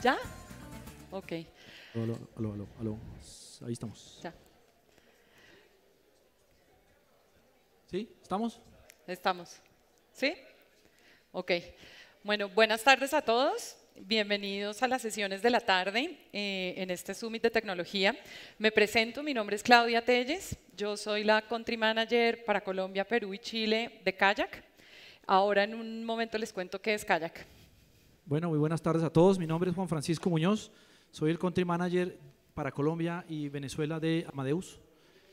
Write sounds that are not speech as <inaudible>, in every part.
¿Ya? Ok. Aló, aló, aló, Ahí estamos. Ya. ¿Sí? ¿Estamos? Estamos. ¿Sí? Ok. Bueno, buenas tardes a todos. Bienvenidos a las sesiones de la tarde eh, en este Summit de Tecnología. Me presento, mi nombre es Claudia Telles, yo soy la Country Manager para Colombia, Perú y Chile de Kayak. Ahora en un momento les cuento qué es Kayak. Bueno, muy buenas tardes a todos. Mi nombre es Juan Francisco Muñoz. Soy el Country Manager para Colombia y Venezuela de Amadeus.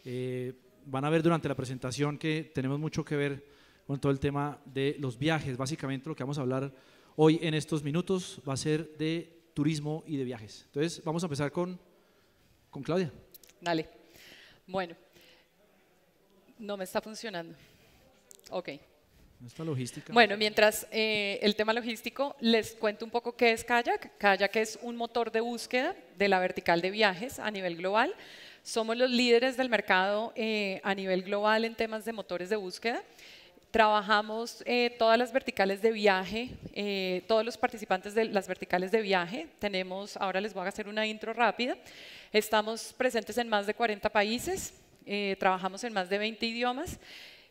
Eh, van a ver durante la presentación que tenemos mucho que ver con todo el tema de los viajes. Básicamente lo que vamos a hablar hoy en estos minutos va a ser de turismo y de viajes. Entonces vamos a empezar con, con Claudia. Dale. Bueno, no me está funcionando. Ok. Bueno, mientras eh, el tema logístico, les cuento un poco qué es Kayak. Kayak es un motor de búsqueda de la vertical de viajes a nivel global. Somos los líderes del mercado eh, a nivel global en temas de motores de búsqueda. Trabajamos eh, todas las verticales de viaje, todos los participantes de las verticales de viaje. Tenemos, ahora les voy a hacer una intro rápida. Estamos presentes en más de 40 países, trabajamos en más de 20 idiomas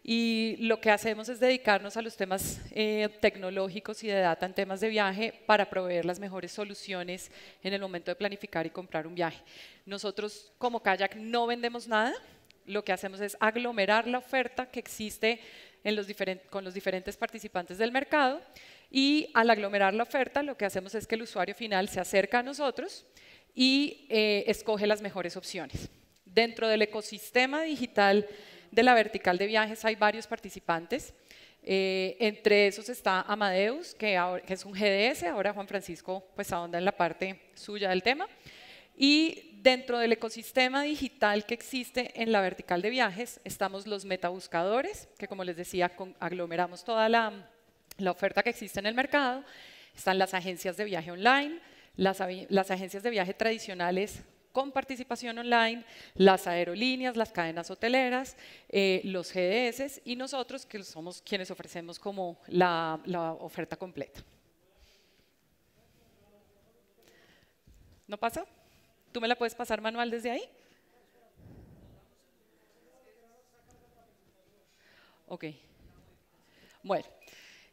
y lo que hacemos es dedicarnos a los temas eh, tecnológicos y de data en temas de viaje para proveer las mejores soluciones en el momento de planificar y comprar un viaje. Nosotros como Kayak no vendemos nada, lo que hacemos es aglomerar la oferta que existe con los diferentes participantes del mercado y al aglomerar la oferta lo que hacemos es que el usuario final se acerca a nosotros y eh, escoge las mejores opciones. Dentro del ecosistema digital de la vertical de viajes hay varios participantes. Eh, entre esos está Amadeus, que, es un GDS, ahora Juan Francisco pues ahonda en la parte suya del tema. Y dentro del ecosistema digital que existe en la vertical de viajes estamos los metabuscadores, que como les decía aglomeramos toda la, oferta que existe en el mercado. Están las agencias de viaje online, las, las agencias de viaje tradicionales con participación online, las aerolíneas, las cadenas hoteleras, eh, los GDS y nosotros que somos quienes ofrecemos como la, oferta completa. ¿No pasa? ¿Tú me la puedes pasar manual desde ahí? Ok. Bueno,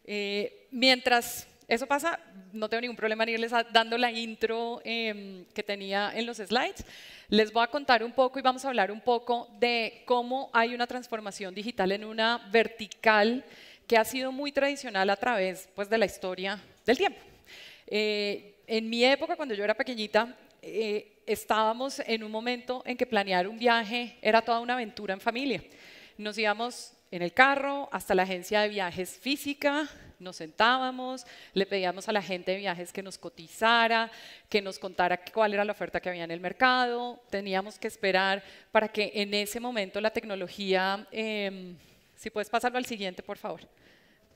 eh, mientras eso pasa, no tengo ningún problema en irles dando la intro em, que tenía en los slides. Les voy a contar un poco y vamos a hablar un poco de cómo hay una transformación digital en una vertical que ha sido muy tradicional a través pues, de la historia del tiempo. Eh, en mi época, cuando yo era pequeñita, eh, estábamos en un momento en que planear un viaje era toda una aventura en familia. Nos íbamos en el carro hasta la agencia de viajes física, nos sentábamos, le pedíamos a la gente de viajes que nos cotizara, que nos contara cuál era la oferta que había en el mercado, teníamos que esperar para que en ese momento la tecnología, em, si puedes pasarlo al siguiente, por favor,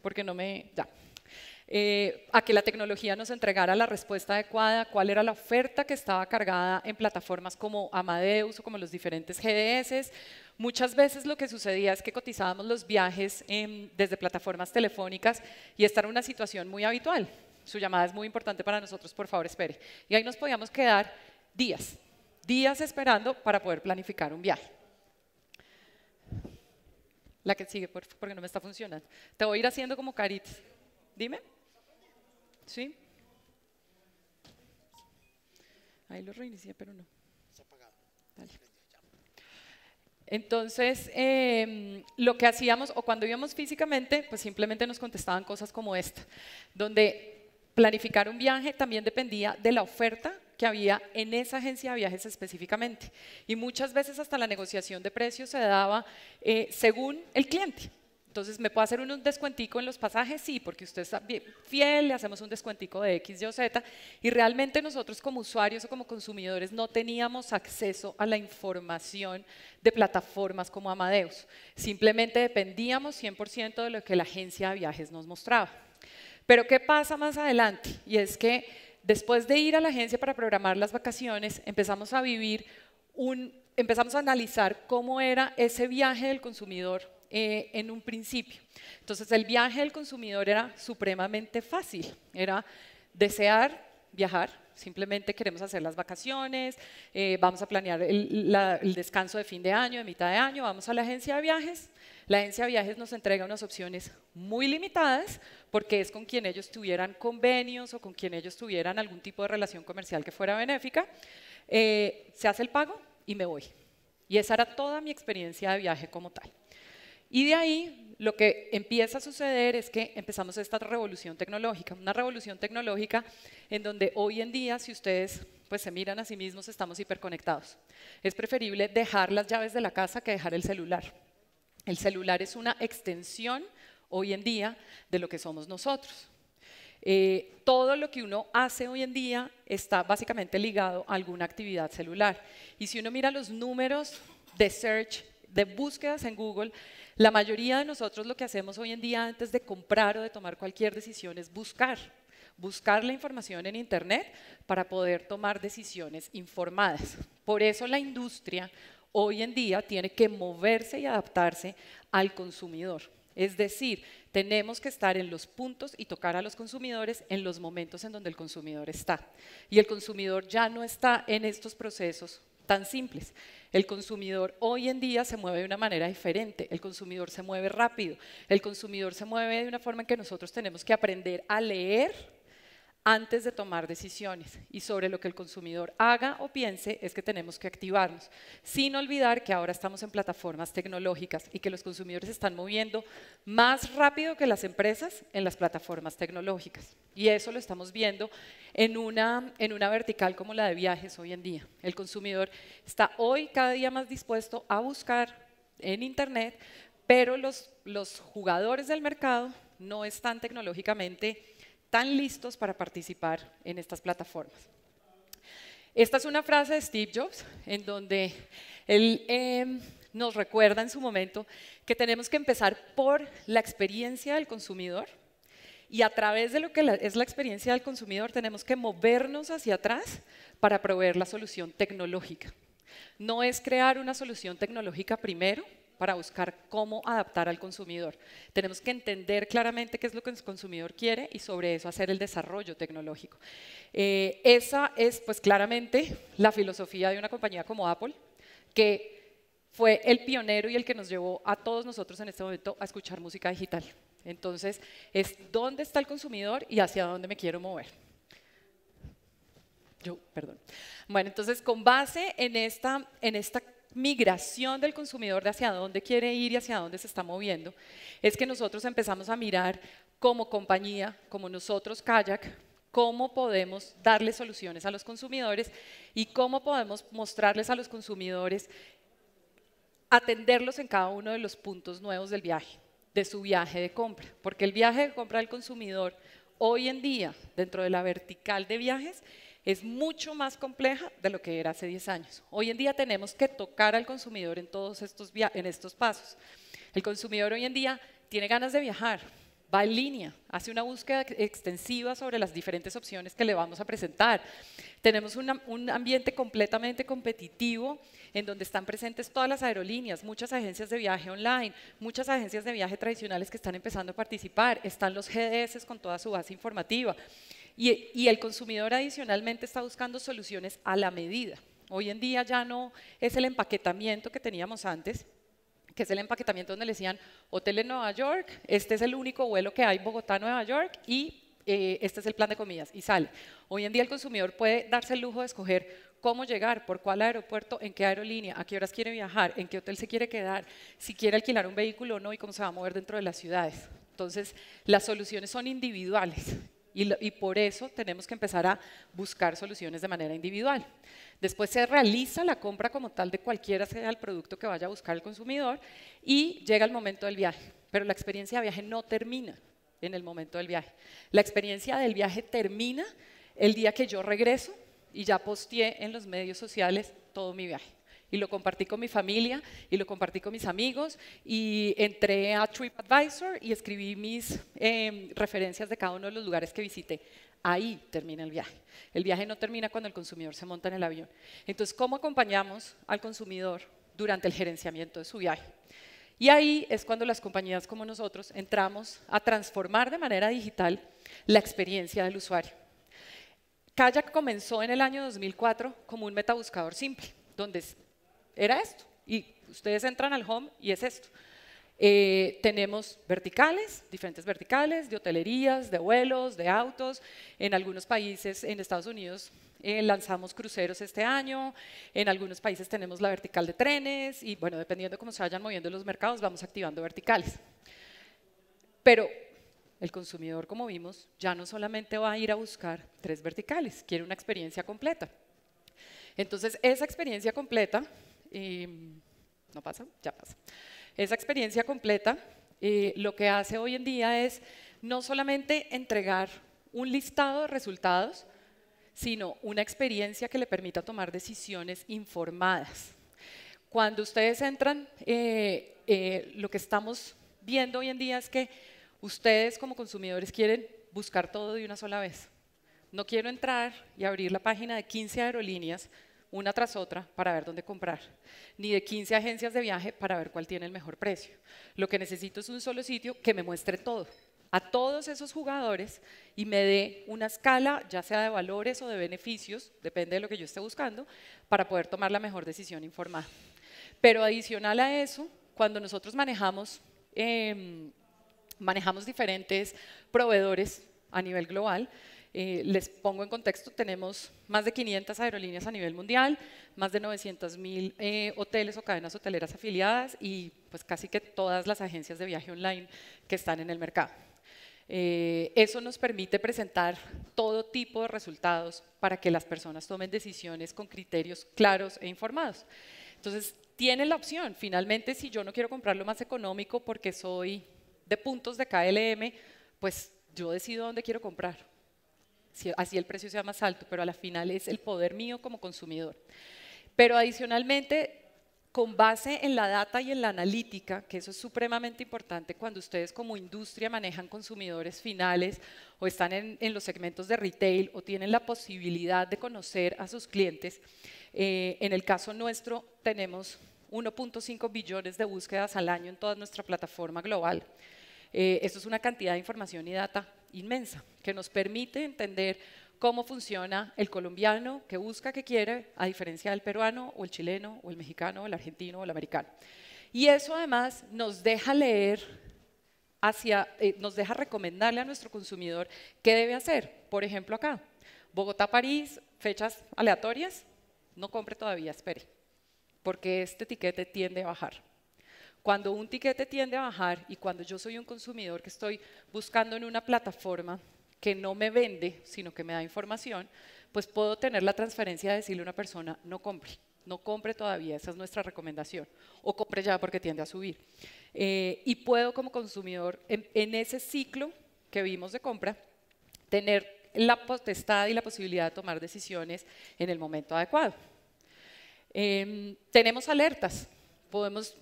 porque no me... Ya. Eh, a que la tecnología nos entregara la respuesta adecuada, cuál era la oferta que estaba cargada en plataformas como Amadeus o como los diferentes GDS, Muchas veces lo que sucedía es que cotizábamos los viajes em, desde plataformas telefónicas y esta era una situación muy habitual. Su llamada es muy importante para nosotros, por favor, espere. Y ahí nos podíamos quedar días, días esperando para poder planificar un viaje. La que sigue, porque no me está funcionando. Te voy a ir haciendo como carit. Dime. ¿Sí? Ahí lo reinicié, pero no. Entonces, em, lo que hacíamos, o cuando íbamos físicamente, pues simplemente nos contestaban cosas como esta, donde planificar un viaje también dependía de la oferta que había en esa agencia de viajes específicamente. Y muchas veces hasta la negociación de precios se daba eh, según el cliente. Entonces, ¿me puedo hacer un descuentico en los pasajes? Sí, porque usted está bien fiel, le hacemos un descuentico de X, Y o Z. Y realmente nosotros como usuarios o como consumidores no teníamos acceso a la información de plataformas como Amadeus. Simplemente dependíamos 100% de lo que la agencia de viajes nos mostraba. Pero ¿qué pasa más adelante? Y es que después de ir a la agencia para programar las vacaciones, empezamos a vivir un, empezamos a analizar cómo era ese viaje del consumidor eh, en un principio. Entonces el viaje del consumidor era supremamente fácil, era desear viajar, simplemente queremos hacer las vacaciones, eh, vamos a planear el, descanso de fin de año, de mitad de año, vamos a la agencia de viajes. La agencia de viajes nos entrega unas opciones muy limitadas porque es con quien ellos tuvieran convenios o con quien ellos tuvieran algún tipo de relación comercial que fuera benéfica. Eh, se hace el pago y me voy. Y esa era toda mi experiencia de viaje como tal. Y de ahí lo que empieza a suceder es que empezamos esta revolución tecnológica, una revolución tecnológica en donde hoy en día, si ustedes pues se miran a sí mismos, estamos hiperconectados. Es preferible dejar las llaves de la casa que dejar el celular. El celular es una extensión hoy en día de lo que somos nosotros. Eh, todo lo que uno hace hoy en día está básicamente ligado a alguna actividad celular. Y si uno mira los números de search, de búsquedas en Google, la mayoría de nosotros lo que hacemos hoy en día antes de comprar o de tomar cualquier decisión es buscar, buscar la información en Internet para poder tomar decisiones informadas. Por eso la industria hoy en día tiene que moverse y adaptarse al consumidor. Es decir, tenemos que estar en los puntos y tocar a los consumidores en los momentos en donde el consumidor está. Y el consumidor ya no está en estos procesos tan simples. El consumidor hoy en día se mueve de una manera diferente, el consumidor se mueve rápido, el consumidor se mueve de una forma en que nosotros tenemos que aprender a leer antes de tomar decisiones y sobre lo que el consumidor haga o piense es que tenemos que activarnos, sin olvidar que ahora estamos en plataformas tecnológicas y que los consumidores están moviendo más rápido que las empresas en las plataformas tecnológicas. Y eso lo estamos viendo en una, en una vertical como la de viajes hoy en día. El consumidor está hoy cada día más dispuesto a buscar en Internet, pero los, los jugadores del mercado no están tecnológicamente están listos para participar en estas plataformas. Esta es una frase de Steve Jobs en donde él em, nos recuerda en su momento que tenemos que empezar por la experiencia del consumidor y a través de lo que es la experiencia del consumidor tenemos que movernos hacia atrás para proveer la solución tecnológica. No es crear una solución tecnológica primero, para buscar cómo adaptar al consumidor. Tenemos que entender claramente qué es lo que el consumidor quiere y sobre eso hacer el desarrollo tecnológico. Eh, esa es pues claramente la filosofía de una compañía como Apple, que fue el pionero y el que nos llevó a todos nosotros en este momento a escuchar música digital. Entonces, es dónde está el consumidor y hacia dónde me quiero mover. Yo, perdón. Bueno, entonces, con base en esta, en esta migración del consumidor de hacia dónde quiere ir y hacia dónde se está moviendo, es que nosotros empezamos a mirar como compañía, como nosotros Kayak, cómo podemos darle soluciones a los consumidores y cómo podemos mostrarles a los consumidores, atenderlos en cada uno de los puntos nuevos del viaje, de su viaje de compra, porque el viaje de compra del consumidor hoy en día, dentro de la vertical de viajes, es mucho más compleja de lo que era hace 10 años. Hoy en día tenemos que tocar al consumidor en todos estos, en estos pasos. El consumidor hoy en día tiene ganas de viajar, va en línea, hace una búsqueda extensiva sobre las diferentes opciones que le vamos a presentar. Tenemos un ambiente completamente competitivo en donde están presentes todas las aerolíneas, muchas agencias de viaje online, muchas agencias de viaje tradicionales que están empezando a participar, están los GDS con toda su base informativa. Y, el consumidor adicionalmente está buscando soluciones a la medida. Hoy en día ya no es el empaquetamiento que teníamos antes, que es el empaquetamiento donde le decían hotel en Nueva York, este es el único vuelo que hay Bogotá-Nueva York y eh, este es el plan de comidas y sale. Hoy en día el consumidor puede darse el lujo de escoger cómo llegar, por cuál aeropuerto, en qué aerolínea, a qué horas quiere viajar, en qué hotel se quiere quedar, si quiere alquilar un vehículo o no y cómo se va a mover dentro de las ciudades. Entonces, las soluciones son individuales y, por eso tenemos que empezar a buscar soluciones de manera individual. Después se realiza la compra como tal de cualquiera sea el producto que vaya a buscar el consumidor y llega el momento del viaje. Pero la experiencia de viaje no termina en el momento del viaje. La experiencia del viaje termina el día que yo regreso y ya posteé en los medios sociales todo mi viaje y lo compartí con mi familia y lo compartí con mis amigos y entré a TripAdvisor y escribí mis em, referencias de cada uno de los lugares que visité. Ahí termina el viaje. El viaje no termina cuando el consumidor se monta en el avión. Entonces, ¿cómo acompañamos al consumidor durante el gerenciamiento de su viaje? Y ahí es cuando las compañías como nosotros entramos a transformar de manera digital la experiencia del usuario. Kayak comenzó en el año 2004 como un metabuscador simple, donde era esto. Y ustedes entran al home y es esto. Eh, tenemos verticales, diferentes verticales, de hotelerías, de vuelos, de autos. En algunos países, en Estados Unidos, eh, lanzamos cruceros este año. En algunos países tenemos la vertical de trenes y, bueno, dependiendo de cómo se vayan moviendo los mercados, vamos activando verticales. Pero el consumidor, como vimos, ya no solamente va a ir a buscar tres verticales, quiere una experiencia completa. Entonces, esa experiencia completa no pasa, ya pasa. Esa experiencia completa eh, lo que hace hoy en día es no solamente entregar un listado de resultados, sino una experiencia que le permita tomar decisiones informadas. Cuando ustedes entran, eh, eh, lo que estamos viendo hoy en día es que ustedes como consumidores quieren buscar todo de una sola vez. No quiero entrar y abrir la página de 15 aerolíneas una tras otra para ver dónde comprar, ni de 15 agencias de viaje para ver cuál tiene el mejor precio. Lo que necesito es un solo sitio que me muestre todo, a todos esos jugadores y me dé una escala, ya sea de valores o de beneficios, depende de lo que yo esté buscando, para poder tomar la mejor decisión informada. Pero adicional a eso, cuando nosotros manejamos, em, manejamos diferentes proveedores a nivel global, eh, les pongo en contexto, tenemos más de 500 aerolíneas a nivel mundial, más de 900.000 eh, hoteles o cadenas hoteleras afiliadas y pues casi que todas las agencias de viaje online que están en el mercado. Eh, eso nos permite presentar todo tipo de resultados para que las personas tomen decisiones con criterios claros e informados. Entonces, tienen la opción, finalmente, si yo no quiero comprar lo más económico porque soy de puntos de KLM, pues yo decido dónde quiero comprar así el precio sea más alto, pero a la final es el poder mío como consumidor. Pero adicionalmente, con base en la data y en la analítica, que eso es supremamente importante cuando ustedes como industria manejan consumidores finales o están en, los segmentos de retail o tienen la posibilidad de conocer a sus clientes, eh, en el caso nuestro tenemos 1.5 billones de búsquedas al año en toda nuestra plataforma global. Eh, esto es una cantidad de información y data inmensa que nos permite entender cómo funciona el colombiano que busca, que quiere, a diferencia del peruano o el chileno o el mexicano o el argentino o el americano. Y eso además nos deja leer hacia, eh, nos deja recomendarle a nuestro consumidor qué debe hacer. Por ejemplo, acá, Bogotá-París, fechas aleatorias, no compre todavía, espere, porque este etiquete tiende a bajar. Cuando un tiquete tiende a bajar y cuando yo soy un consumidor que estoy buscando en una plataforma que no me vende, sino que me da información, pues puedo tener la transferencia de decirle a una persona, no compre, no compre todavía, esa es nuestra recomendación, o compre ya porque tiende a subir. Eh, y puedo como consumidor, en, ese ciclo que vimos de compra, tener la potestad y la posibilidad de tomar decisiones en el momento adecuado. Em, tenemos alertas, podemos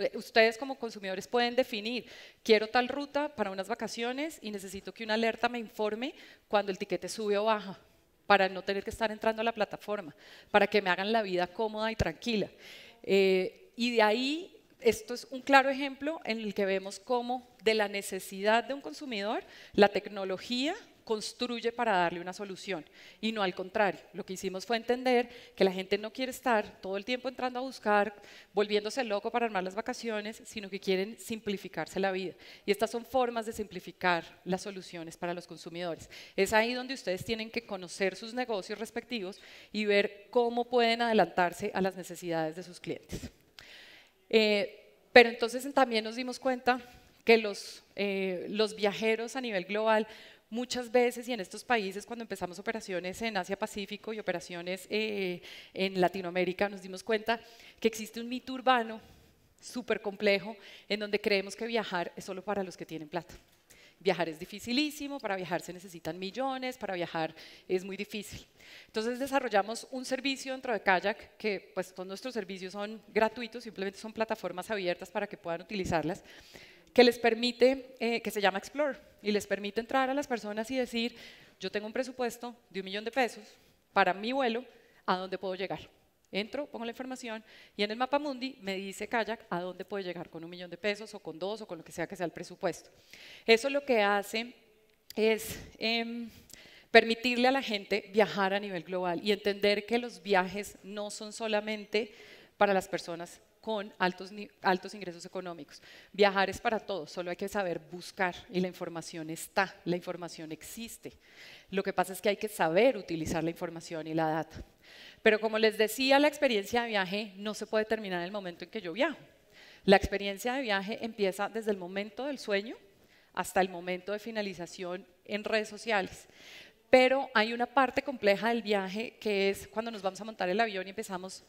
eh, ustedes como consumidores pueden definir, quiero tal ruta para unas vacaciones y necesito que una alerta me informe cuando el tiquete sube o baja, para no tener que estar entrando a la plataforma, para que me hagan la vida cómoda y tranquila. Eh, y de ahí, esto es un claro ejemplo en el que vemos cómo de la necesidad de un consumidor, la tecnología construye para darle una solución y no al contrario. Lo que hicimos fue entender que la gente no quiere estar todo el tiempo entrando a buscar, volviéndose loco para armar las vacaciones, sino que quieren simplificarse la vida. Y estas son formas de simplificar las soluciones para los consumidores. Es ahí donde ustedes tienen que conocer sus negocios respectivos y ver cómo pueden adelantarse a las necesidades de sus clientes. Eh, pero entonces también nos dimos cuenta que los, eh, los viajeros a nivel global muchas veces y en estos países cuando empezamos operaciones en Asia Pacífico y operaciones eh, en Latinoamérica nos dimos cuenta que existe un mito urbano súper complejo en donde creemos que viajar es solo para los que tienen plata. Viajar es dificilísimo, para viajar se necesitan millones, para viajar es muy difícil. Entonces desarrollamos un servicio dentro de Kayak, que pues todos nuestros servicios son gratuitos, simplemente son plataformas abiertas para que puedan utilizarlas, que les permite, eh, que se llama Explore, y les permite entrar a las personas y decir, yo tengo un presupuesto de un millón de pesos para mi vuelo, ¿a dónde puedo llegar? Entro, pongo la información y en el mapa mundi me dice Kayak a dónde puedo llegar con un millón de pesos o con dos o con lo que sea que sea el presupuesto. Eso lo que hace es em, permitirle a la gente viajar a nivel global y entender que los viajes no son solamente para las personas con altos, altos ingresos económicos. Viajar es para todos, solo hay que saber buscar y la información está, la información existe. Lo que pasa es que hay que saber utilizar la información y la data. Pero como les decía, la experiencia de viaje no se puede terminar en el momento en que yo viajo. La experiencia de viaje empieza desde el momento del sueño hasta el momento de finalización en redes sociales. Pero hay una parte compleja del viaje que es cuando nos vamos a montar el avión y empezamos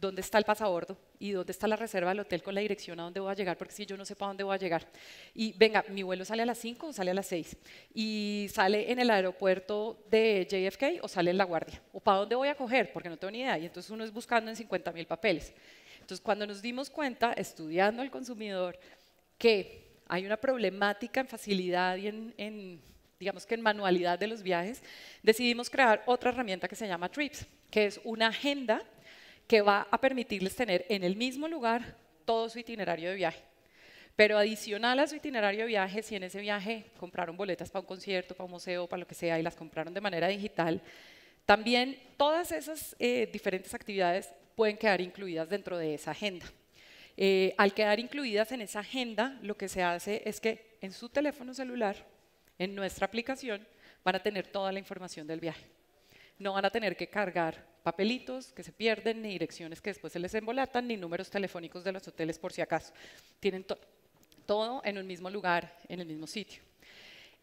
dónde está el pasabordo y dónde está la reserva del hotel con la dirección a dónde voy a llegar, porque si yo no sé para dónde voy a llegar. Y venga, mi vuelo sale a las 5 o sale a las 6 y sale en el aeropuerto de JFK o sale en La Guardia. O para dónde voy a coger, porque no tengo ni idea. Y entonces uno es buscando en 50 mil papeles. Entonces cuando nos dimos cuenta, estudiando al consumidor, que hay una problemática en facilidad y en digamos que en manualidad de los viajes, decidimos crear otra herramienta que se llama Trips, que es una agenda que va a permitirles tener en el mismo lugar todo su itinerario de viaje. Pero adicional a su itinerario de viaje, si en ese viaje compraron boletas para un concierto, para un museo, para lo que sea, y las compraron de manera digital, también todas esas eh, diferentes actividades pueden quedar incluidas dentro de esa agenda. Eh, al quedar incluidas en esa agenda, lo que se hace es que en su teléfono celular en nuestra aplicación van a tener toda la información del viaje. No van a tener que cargar papelitos que se pierden, ni direcciones que después se les embolatan, ni números telefónicos de los hoteles por si acaso. Tienen todo en un mismo lugar, en el mismo sitio.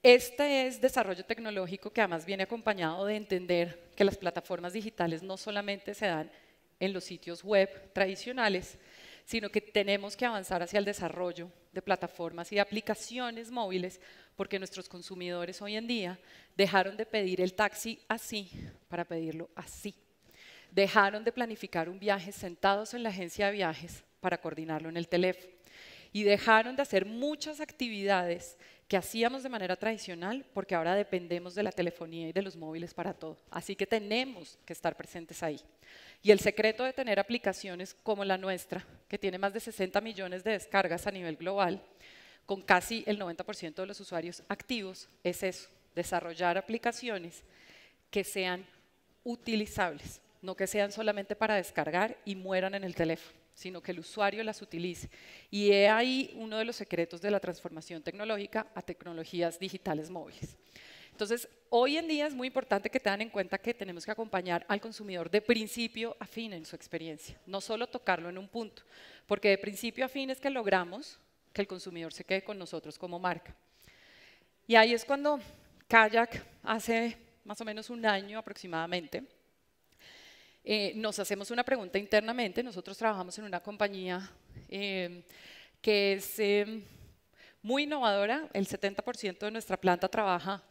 Este es desarrollo tecnológico que además viene acompañado de entender que las plataformas digitales no solamente se dan en los sitios web tradicionales, sino que tenemos que avanzar hacia el desarrollo de plataformas y aplicaciones móviles, porque nuestros consumidores hoy en día dejaron de pedir el taxi así para pedirlo así. Dejaron de planificar un viaje sentados en la agencia de viajes para coordinarlo en el teléfono. Y dejaron de hacer muchas actividades que hacíamos de manera tradicional porque ahora dependemos de la telefonía y de los móviles para todo. Así que tenemos que estar presentes ahí. Y el secreto de tener aplicaciones como la nuestra, que tiene más de 60 millones de descargas a nivel global, con casi el 90% de los usuarios activos, es eso, desarrollar aplicaciones que sean utilizables, no que sean solamente para descargar y mueran en el teléfono sino que el usuario las utilice. Y he ahí uno de los secretos de la transformación tecnológica a tecnologías digitales móviles. Entonces, hoy en día es muy importante que tengan en cuenta que tenemos que acompañar al consumidor de principio a fin en su experiencia, no solo tocarlo en un punto, porque de principio a fin es que logramos que el consumidor se quede con nosotros como marca. Y ahí es cuando Kayak hace más o menos un año aproximadamente, eh, nos hacemos una pregunta internamente. Nosotros trabajamos en una compañía em, que es em, muy innovadora. El 70% de nuestra planta trabaja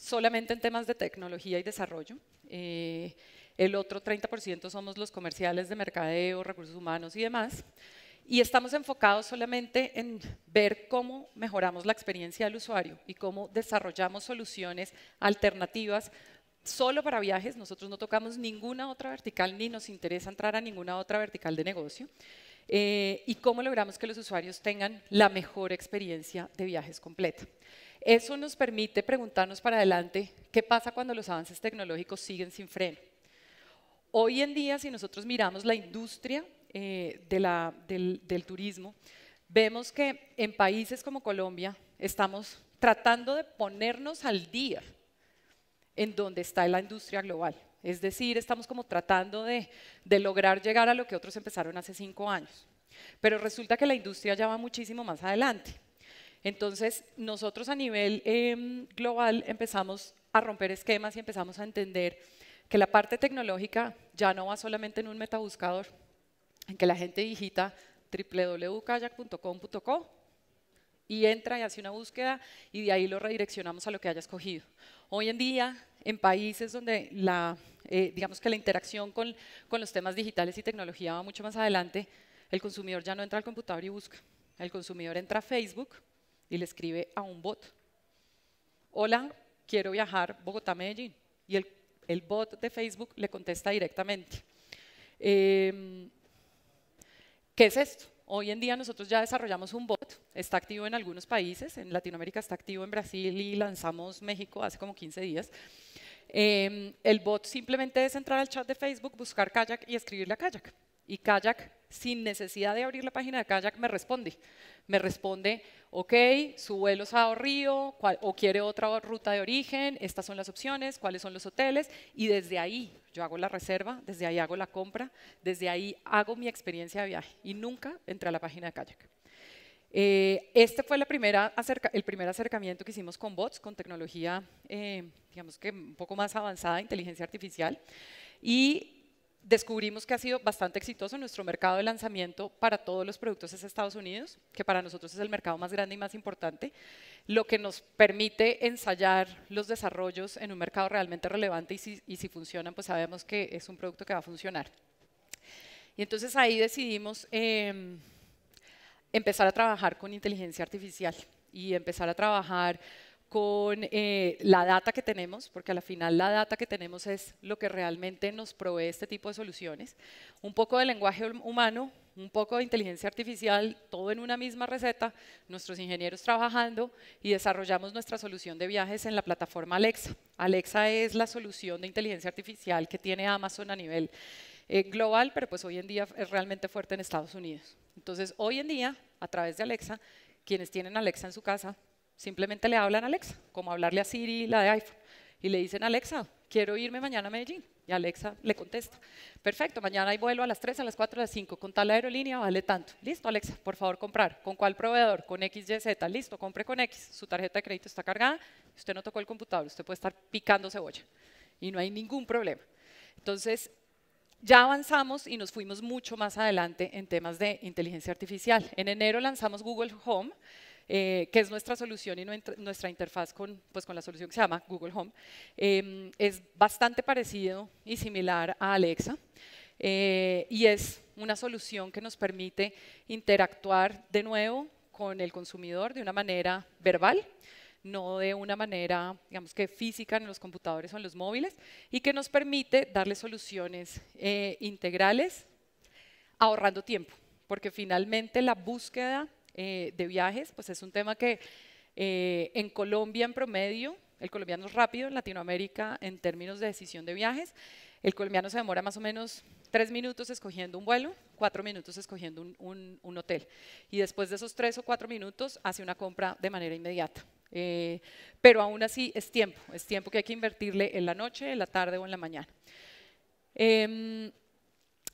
solamente en temas de tecnología y desarrollo. Eh, el otro 30% somos los comerciales de mercadeo, recursos humanos y demás. Y estamos enfocados solamente en ver cómo mejoramos la experiencia del usuario y cómo desarrollamos soluciones alternativas solo para viajes. Nosotros no tocamos ninguna otra vertical ni nos interesa entrar a ninguna otra vertical de negocio. Eh, y cómo logramos que los usuarios tengan la mejor experiencia de viajes completa. Eso nos permite preguntarnos para adelante qué pasa cuando los avances tecnológicos siguen sin freno. Hoy en día, si nosotros miramos la industria eh, del, turismo, vemos que en países como Colombia estamos tratando de ponernos al día en donde está la industria global. Es decir, estamos como tratando de, lograr llegar a lo que otros empezaron hace cinco años. Pero resulta que la industria ya va muchísimo más adelante. Entonces, nosotros a nivel em, global empezamos a romper esquemas y empezamos a entender que la parte tecnológica ya no va solamente en un metabuscador, en que la gente digita www.kayak.com.co y entra y hace una búsqueda y de ahí lo redireccionamos a lo que haya escogido. Hoy en día, en países donde la, eh, digamos que la interacción con, con los temas digitales y tecnología va mucho más adelante, el consumidor ya no entra al computador y busca. El consumidor entra a Facebook, y le escribe a un bot. Hola, quiero viajar Bogotá-Medellín. Y el, bot de Facebook le contesta directamente. Em, ¿Qué es esto? Hoy en día nosotros ya desarrollamos un bot, está activo en algunos países, en Latinoamérica está activo en Brasil y lanzamos México hace como 15 días. Em, el bot simplemente es entrar al chat de Facebook, buscar kayak y escribirle a kayak. Y kayak sin necesidad de abrir la página de Kayak, me responde. Me responde, ok, su vuelo es a Río, o quiere otra ruta de origen, estas son las opciones, cuáles son los hoteles, y desde ahí yo hago la reserva, desde ahí hago la compra, desde ahí hago mi experiencia de viaje y nunca entra a la página de Kayak. Eh, este fue el primer acercamiento que hicimos con bots, con tecnología, eh, digamos que un poco más avanzada, inteligencia artificial. Y descubrimos que ha sido bastante exitoso nuestro mercado de lanzamiento para todos los productos es Estados Unidos, que para nosotros es el mercado más grande y más importante, lo que nos permite ensayar los desarrollos en un mercado realmente relevante y si, y si funcionan, pues sabemos que es un producto que va a funcionar. Y entonces ahí decidimos em, empezar a trabajar con inteligencia artificial y empezar a trabajar con eh, la data que tenemos, porque a la final la data que tenemos es lo que realmente nos provee este tipo de soluciones. Un poco de lenguaje humano, un poco de inteligencia artificial, todo en una misma receta, nuestros ingenieros trabajando y desarrollamos nuestra solución de viajes en la plataforma Alexa. Alexa es la solución de inteligencia artificial que tiene Amazon a nivel eh, global, pero pues hoy en día es realmente fuerte en Estados Unidos. Entonces, hoy en día, a través de Alexa, quienes tienen Alexa en su casa Simplemente le hablan a Alexa, como hablarle a Siri, la de iPhone, y le dicen, Alexa, quiero irme mañana a Medellín. Y Alexa le contesta, perfecto, mañana hay vuelo a las 3, a las 4, a las 5, con tal aerolínea vale tanto. Listo, Alexa, por favor, comprar. ¿Con cuál proveedor? Con XYZ. Listo, compre con X. Su tarjeta de crédito está cargada, usted no tocó el computador, usted puede estar picando cebolla y no hay ningún problema. Entonces, ya avanzamos y nos fuimos mucho más adelante en temas de inteligencia artificial. En enero lanzamos Google Home, eh, que es nuestra solución y nuestra interfaz pues, con, la solución que se llama Google Home, em, es bastante parecido y similar a Alexa eh, y es una solución que nos permite interactuar de nuevo con el consumidor de una manera verbal, no de una manera, digamos que física en los computadores o en los móviles, y que nos permite darle soluciones eh, integrales ahorrando tiempo, porque finalmente la búsqueda eh, de viajes, pues es un tema que eh, en Colombia en promedio, el colombiano es rápido en Latinoamérica en términos de decisión de viajes, el colombiano se demora más o menos tres minutos escogiendo un vuelo, cuatro minutos escogiendo un, hotel y después de esos tres o cuatro minutos hace una compra de manera inmediata. Eh, pero aún así es tiempo, es tiempo que hay que invertirle en la noche, en la tarde o en la mañana. Em,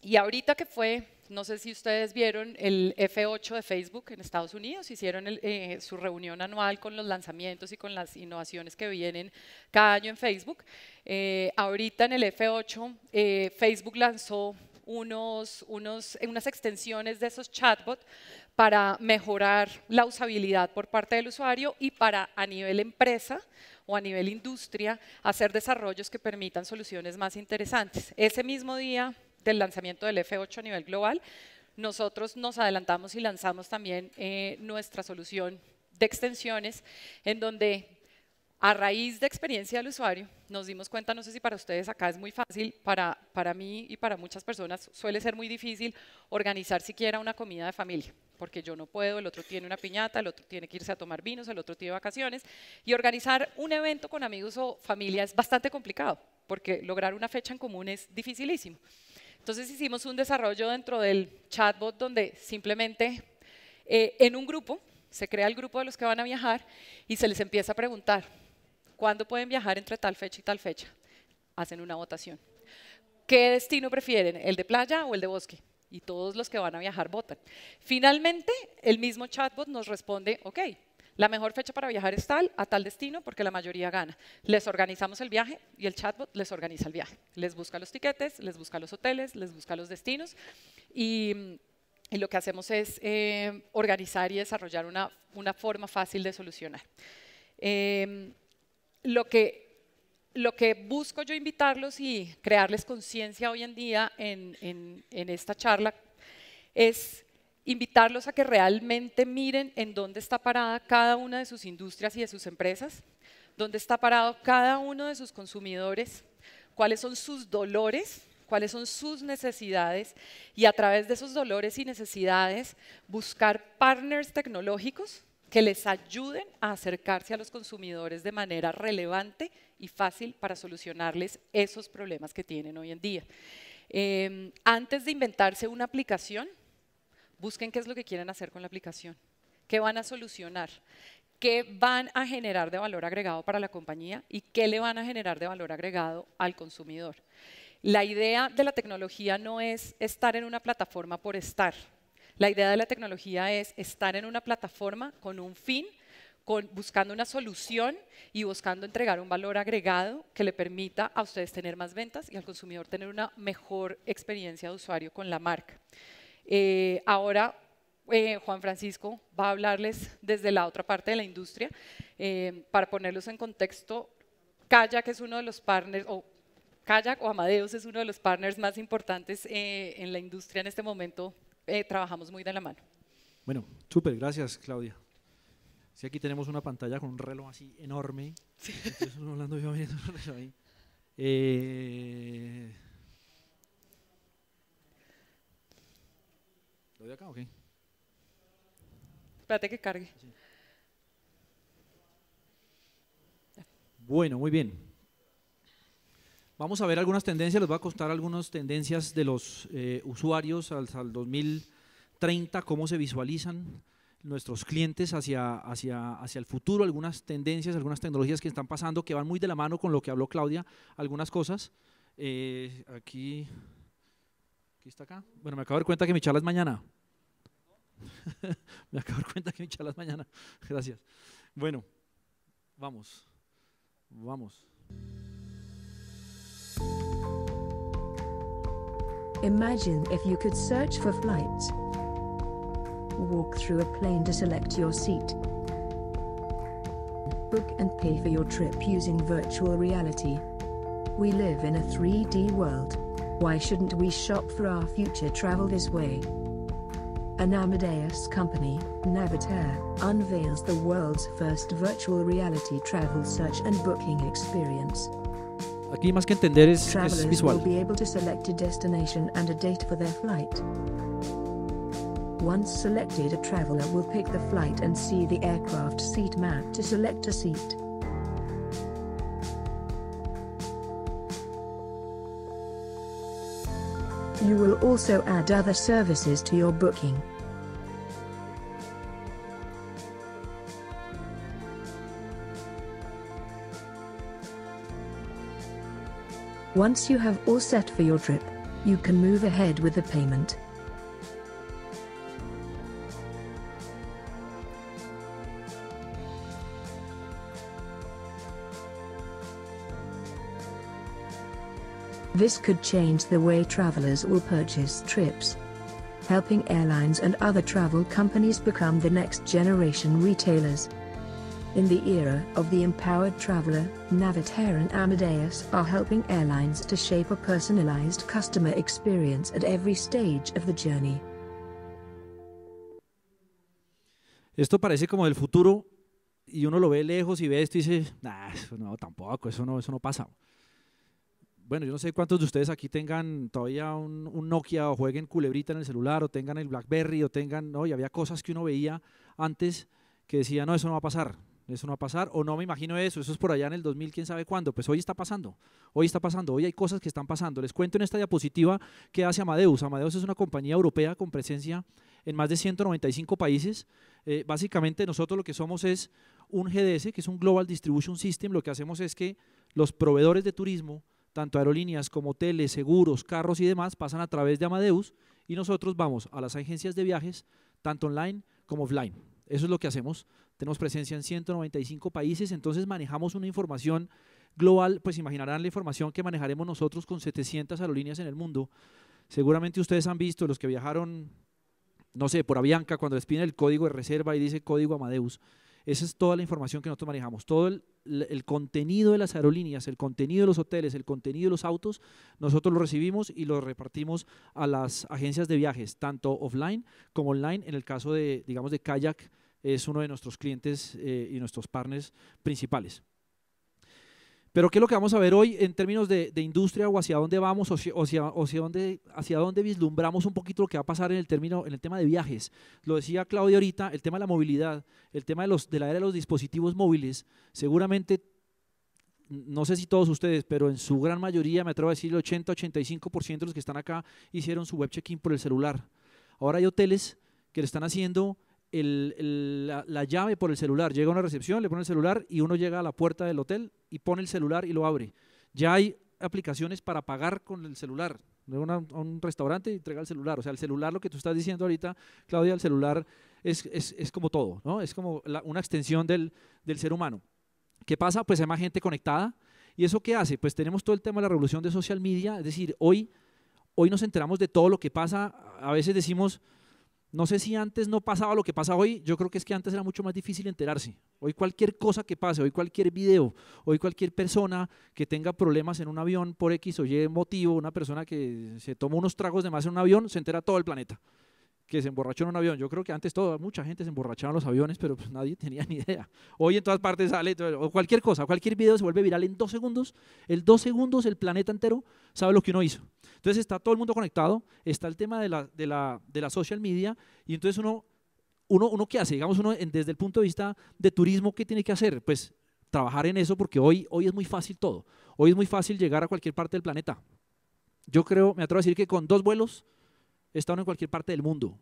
y ahorita que fue no sé si ustedes vieron el F8 de Facebook en Estados Unidos, hicieron eh, su reunión anual con los lanzamientos y con las innovaciones que vienen cada año en Facebook. Eh, ahorita en el F8 eh, Facebook lanzó unos, unos, unas extensiones de esos chatbots para mejorar la usabilidad por parte del usuario y para a nivel empresa o a nivel industria hacer desarrollos que permitan soluciones más interesantes. Ese mismo día del lanzamiento del F8 a nivel global, nosotros nos adelantamos y lanzamos también eh, nuestra solución de extensiones, en donde a raíz de experiencia del usuario, nos dimos cuenta, no sé si para ustedes acá es muy fácil, para, para mí y para muchas personas suele ser muy difícil organizar siquiera una comida de familia, porque yo no puedo, el otro tiene una piñata, el otro tiene que irse a tomar vinos, el otro tiene vacaciones, y organizar un evento con amigos o familia es bastante complicado, porque lograr una fecha en común es dificilísimo. Entonces hicimos un desarrollo dentro del chatbot donde simplemente eh, en un grupo, se crea el grupo de los que van a viajar y se les empieza a preguntar, ¿cuándo pueden viajar entre tal fecha y tal fecha? Hacen una votación. ¿Qué destino prefieren, el de playa o el de bosque? Y todos los que van a viajar votan. Finalmente, el mismo chatbot nos responde, ok, la mejor fecha para viajar es tal, a tal destino, porque la mayoría gana. Les organizamos el viaje y el chatbot les organiza el viaje. Les busca los tiquetes, les busca los hoteles, les busca los destinos y, mm, lo que hacemos es eh, organizar y desarrollar una, forma fácil de solucionar. Em, lo que lo que busco yo invitarlos y crearles conciencia hoy en día en, esta charla es invitarlos a que realmente miren en dónde está parada cada una de sus industrias y de sus empresas, dónde está parado cada uno de sus consumidores, cuáles son sus dolores, cuáles son sus necesidades y a través de esos dolores y necesidades buscar partners tecnológicos que les ayuden a acercarse a los consumidores de manera relevante y fácil para solucionarles esos problemas que tienen hoy en día. Em, antes de inventarse una aplicación, Busquen qué es lo que quieren hacer con la aplicación, qué van a solucionar, qué van a generar de valor agregado para la compañía y qué le van a generar de valor agregado al consumidor. La idea de la tecnología no es estar en una plataforma por estar. La idea de la tecnología es estar en una plataforma con un fin, buscando una solución y buscando entregar un valor agregado que le permita a ustedes tener más ventas y al consumidor tener una mejor experiencia de usuario con la marca. Eh, ahora eh, Juan Francisco va a hablarles desde la otra parte de la industria. Eh, para ponerlos en contexto, Kayak es uno de los partners, o Kayak o Amadeus es uno de los partners más importantes eh, en la industria en este momento. trabajamos muy de la mano. Bueno, súper, gracias Claudia. sí, aquí tenemos una pantalla con un reloj así enorme, sí. hablando yo de acá ok. Espérate que cargue. Bueno, muy bien. Vamos a ver algunas tendencias, les voy a contar algunas tendencias de los eh, usuarios hasta el 2030, cómo se visualizan nuestros clientes hacia, hacia, hacia el futuro, algunas tendencias, algunas tecnologías que están pasando, que van muy de la mano con lo que habló Claudia, algunas cosas. Eh, aquí, aquí está acá. Bueno, me acabo de dar cuenta que mi charla es mañana. <laughs> Me acabo de dar cuenta que mi charla es mañana. <laughs> Gracias. Bueno, vamos. Vamos. Imagine if you could search for flights. Walk through a plane to select your seat. Book and pay for your trip using virtual reality. We live in a 3D world. Why shouldn't we shop for our future travel this way? An Amadeus company, Navitaire, unveils the world's first virtual reality travel search and booking experience. Aquí más que entender es, Travelers es visual. will be able to select a destination and a date for their flight. Once selected, a traveler will pick the flight and see the aircraft seat map to select a seat. You will also add other services to your booking. Once you have all set for your trip, you can move ahead with the payment. This could change the way travelers will purchase trips. Helping airlines and other travel companies become the next generation retailers. In the era of the empowered traveler, Navitaire and Amadeus are helping airlines to shape a personalized customer experience at every stage of the journey. Esto parece como del futuro y uno lo ve lejos y ve esto y dice, nah, no, tampoco, eso no, eso no pasa. bueno, yo no sé cuántos de ustedes aquí tengan todavía un, Nokia o jueguen culebrita en el celular o tengan el BlackBerry o tengan, no, y había cosas que uno veía antes que decía, no, eso no va a pasar, eso no va a pasar, o no me imagino eso, eso es por allá en el 2000, quién sabe cuándo, pues hoy está pasando, hoy está pasando, hoy hay cosas que están pasando. Les cuento en esta diapositiva qué hace Amadeus. Amadeus es una compañía europea con presencia en más de 195 países. Eh, básicamente nosotros lo que somos es un GDS, que es un Global Distribution System, lo que hacemos es que los proveedores de turismo, tanto aerolíneas como hoteles, seguros, carros y demás pasan a través de Amadeus y nosotros vamos a las agencias de viajes, tanto online como offline. Eso es lo que hacemos. Tenemos presencia en 195 países, entonces manejamos una información global, pues imaginarán la información que manejaremos nosotros con 700 aerolíneas en el mundo. Seguramente ustedes han visto, los que viajaron, no sé, por Avianca, cuando les el código de reserva y dice código Amadeus, esa es toda la información que nosotros manejamos. Todo el, contenido de las aerolíneas, el contenido de los hoteles, el contenido de los autos, nosotros lo recibimos y lo repartimos a las agencias de viajes, tanto offline como online. En el caso de, digamos, de Kayak, es uno de nuestros clientes eh, y nuestros partners principales. Pero ¿qué es lo que vamos a ver hoy en términos de, industria o hacia dónde vamos o, hacia, dónde, hacia dónde vislumbramos un poquito lo que va a pasar en el, término, en el tema de viajes? Lo decía Claudia ahorita, el tema de la movilidad, el tema de, los, de la era de los dispositivos móviles, seguramente no sé si todos ustedes, pero en su gran mayoría, me atrevo a decir, el 80-85% de los que están acá hicieron su web check-in por el celular. Ahora hay hoteles que le están haciendo la, llave por el celular. Llega a una recepción, le pone el celular y uno llega a la puerta del hotel y pone el celular y lo abre. Ya hay aplicaciones para pagar con el celular. a un restaurante y entrega el celular. O sea, el celular, lo que tú estás diciendo ahorita, Claudia, el celular es, es, como todo, ¿no? Es como una extensión del, ser humano. ¿Qué pasa? Pues hay más gente conectada. ¿Y eso qué hace? Pues tenemos todo el tema de la revolución de social media. Es decir, hoy, hoy nos enteramos de todo lo que pasa. A veces decimos, no sé si antes no pasaba lo que pasa hoy, yo creo que es que antes era mucho más difícil enterarse. Hoy cualquier cosa que pase, hoy cualquier video, hoy cualquier persona que tenga problemas en un avión por X o Y motivo, una persona que se toma unos tragos de más en un avión, se entera todo el planeta que se emborrachó en un avión. Yo creo que antes toda mucha gente se emborrachaba en los aviones, pero pues nadie tenía ni idea. Hoy en todas partes sale, o cualquier cosa, cualquier video se vuelve viral en dos segundos. En dos segundos el planeta entero sabe lo que uno hizo. Entonces está todo el mundo conectado, está el tema de la, de la, social media y entonces uno, uno, uno ¿qué hace? Digamos, uno desde el punto de vista de turismo, ¿qué tiene que hacer? Pues trabajar en eso porque hoy, hoy es muy fácil todo. Hoy es muy fácil llegar a cualquier parte del planeta. Yo creo, me atrevo a decir que con dos vuelos está uno en cualquier parte del mundo.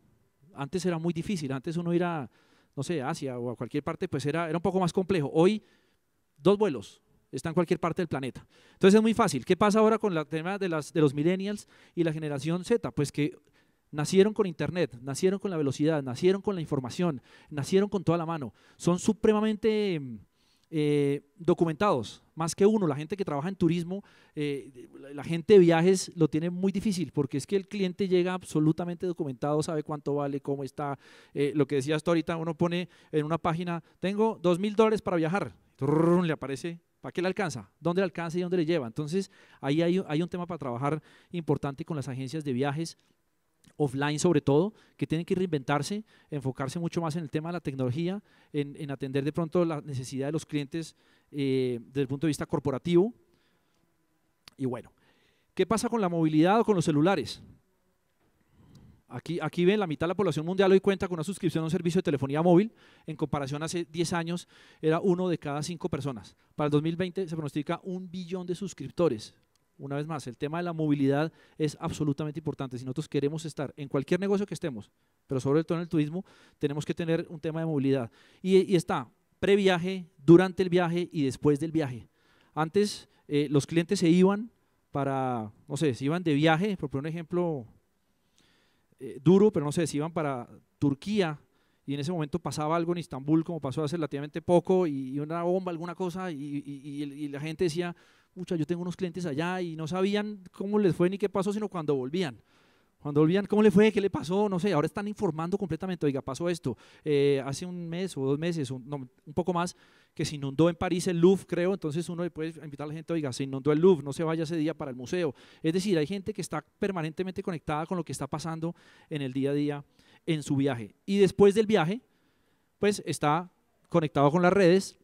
Antes era muy difícil, antes uno ir a, no sé, Asia o a cualquier parte, pues era, era un poco más complejo. Hoy, dos vuelos, está en cualquier parte del planeta. Entonces es muy fácil. ¿Qué pasa ahora con el tema de, los millennials y la generación Z? Pues que nacieron con Internet, nacieron con la velocidad, nacieron con la información, nacieron con toda la mano. Son supremamente eh, documentados, más que uno. La gente que trabaja en turismo, eh, la gente de viajes lo tiene muy difícil porque es que el cliente llega absolutamente documentado, sabe cuánto vale, cómo está. Eh, lo que decías tú ahorita, uno pone en una página, tengo dos mil dólares para viajar. le aparece ¿Para qué le alcanza? ¿Dónde le alcanza y dónde le lleva? Entonces, ahí hay, un tema para trabajar importante con las agencias de viajes offline sobre todo, que tienen que reinventarse, enfocarse mucho más en el tema de la tecnología, en, atender de pronto la necesidad de los clientes eh, desde el punto de vista corporativo. Y bueno, ¿qué pasa con la movilidad o con los celulares? Aquí, aquí ven, la mitad de la población mundial hoy cuenta con una suscripción a un servicio de telefonía móvil. En comparación hace 10 años era uno de cada cinco personas. Para el 2020 se pronostica un billón de suscriptores. Una vez más, el tema de la movilidad es absolutamente importante. Si nosotros queremos estar en cualquier negocio que estemos, pero sobre todo en el turismo, tenemos que tener un tema de movilidad. Y, y está previaje, durante el viaje y después del viaje. Antes eh, los clientes se iban para, no sé, se iban de viaje, por un ejemplo eh, duro, pero no sé, si iban para Turquía y en ese momento pasaba algo en Istambul, como pasó hace relativamente poco, y, una bomba, alguna cosa, y, y la gente decía, mucha, yo tengo unos clientes allá y no sabían cómo les fue ni qué pasó, sino cuando volvían. Cuando olvidan cómo le fue, qué le pasó, no sé, ahora están informando completamente, oiga, pasó esto. Eh, hace un mes o dos meses, un, un, poco más, que se inundó en París el Louvre, creo, entonces uno le puede invitar a la gente, oiga, se inundó el Louvre, no se vaya ese día para el museo. Es decir, hay gente que está permanentemente conectada con lo que está pasando en el día a día en su viaje. Y después del viaje, pues está conectado con las redes,